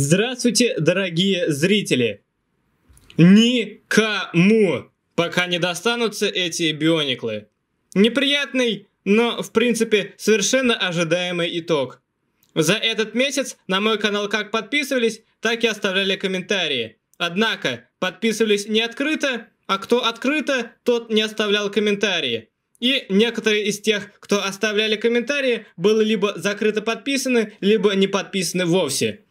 Здравствуйте, дорогие зрители! Никому пока не достанутся эти биониклы. Неприятный, но в принципе совершенно ожидаемый итог. За этот месяц на мой канал как подписывались, так и оставляли комментарии. Однако, подписывались не открыто, а кто открыто, тот не оставлял комментарии. И некоторые из тех, кто оставляли комментарии, были либо закрыто подписаны, либо не подписаны вовсе.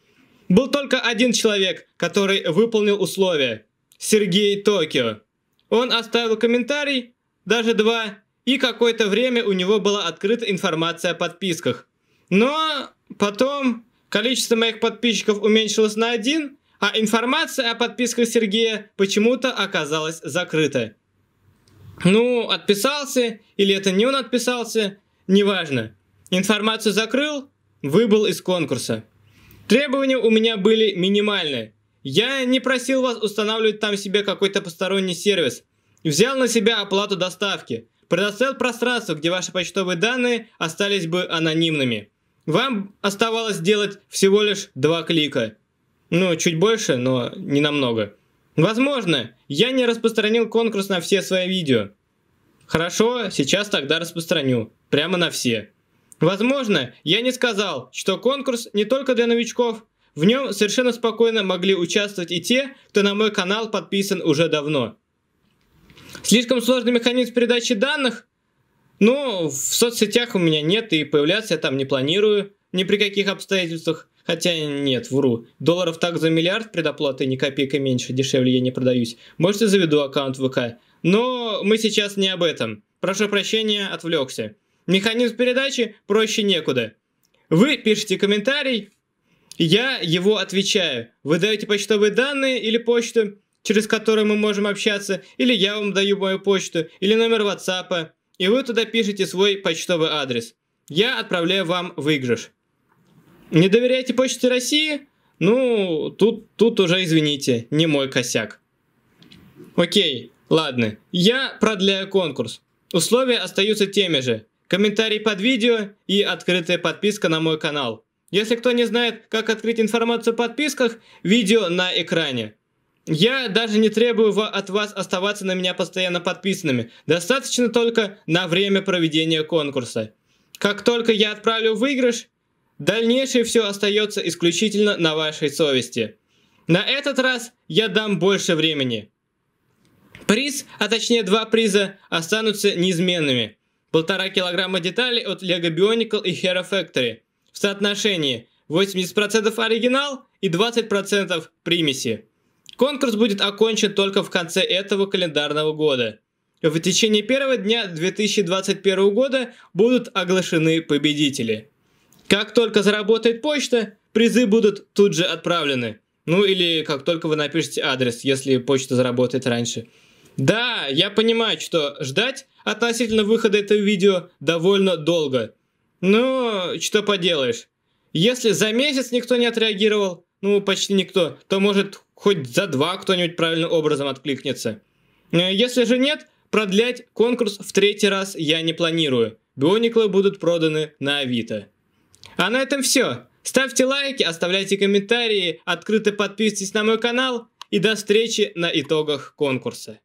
Был только один человек, который выполнил условия. Сергей Токио. Он оставил комментарий, даже два, и какое-то время у него была открыта информация о подписках. Но потом количество моих подписчиков уменьшилось на один, а информация о подписках Сергея почему-то оказалась закрыта. Ну, отписался, или это не он отписался, неважно. Информацию закрыл, выбыл из конкурса. Требования у меня были минимальные. Я не просил вас устанавливать там себе какой-то посторонний сервис. Взял на себя оплату доставки. Предоставил пространство, где ваши почтовые данные остались бы анонимными. Вам оставалось сделать всего лишь два клика. Ну, чуть больше, но не намного. Возможно, я не распространил конкурс на все свои видео. Хорошо, сейчас тогда распространю. Прямо на все. Возможно, я не сказал, что конкурс не только для новичков. В нем совершенно спокойно могли участвовать и те, кто на мой канал подписан уже давно. Слишком сложный механизм передачи данных? Ну, в соцсетях у меня нет и появляться я там не планирую, ни при каких обстоятельствах. Хотя нет, вру. Долларов так за миллиард предоплаты, ни копейка меньше, дешевле я не продаюсь. Может, и заведу аккаунт в ВК. Но мы сейчас не об этом. Прошу прощения, отвлекся. Механизм передачи проще некуда. Вы пишете комментарий, я его отвечаю. Вы даете почтовые данные или почту, через которую мы можем общаться, или я вам даю мою почту, или номер WhatsApp, и вы туда пишете свой почтовый адрес. Я отправляю вам выигрыш. Не доверяете почте России? Ну, тут, тут уже извините, не мой косяк. Окей, ладно, я продляю конкурс. Условия остаются теми же комментарий под видео и открытая подписка на мой канал. Если кто не знает, как открыть информацию о подписках, видео на экране. Я даже не требую от вас оставаться на меня постоянно подписанными. Достаточно только на время проведения конкурса. Как только я отправлю выигрыш, дальнейшее все остается исключительно на вашей совести. На этот раз я дам больше времени. Приз, а точнее два приза, останутся неизменными – полтора килограмма деталей от LEGO Bionicle и Hero Factory в соотношении 80% оригинал и 20% примеси. Конкурс будет окончен только в конце этого календарного года. В течение первого дня 2021 года будут оглашены победители. Как только заработает почта, призы будут тут же отправлены. Ну или как только вы напишете адрес, если почта заработает раньше. Да, я понимаю, что ждать относительно выхода этого видео довольно долго. Но ну, что поделаешь. Если за месяц никто не отреагировал, ну почти никто, то может хоть за два кто-нибудь правильным образом откликнется. Э, если же нет, продлять конкурс в третий раз я не планирую. Биониклы будут проданы на Авито. А на этом все. Ставьте лайки, оставляйте комментарии, открыто подписывайтесь на мой канал и до встречи на итогах конкурса.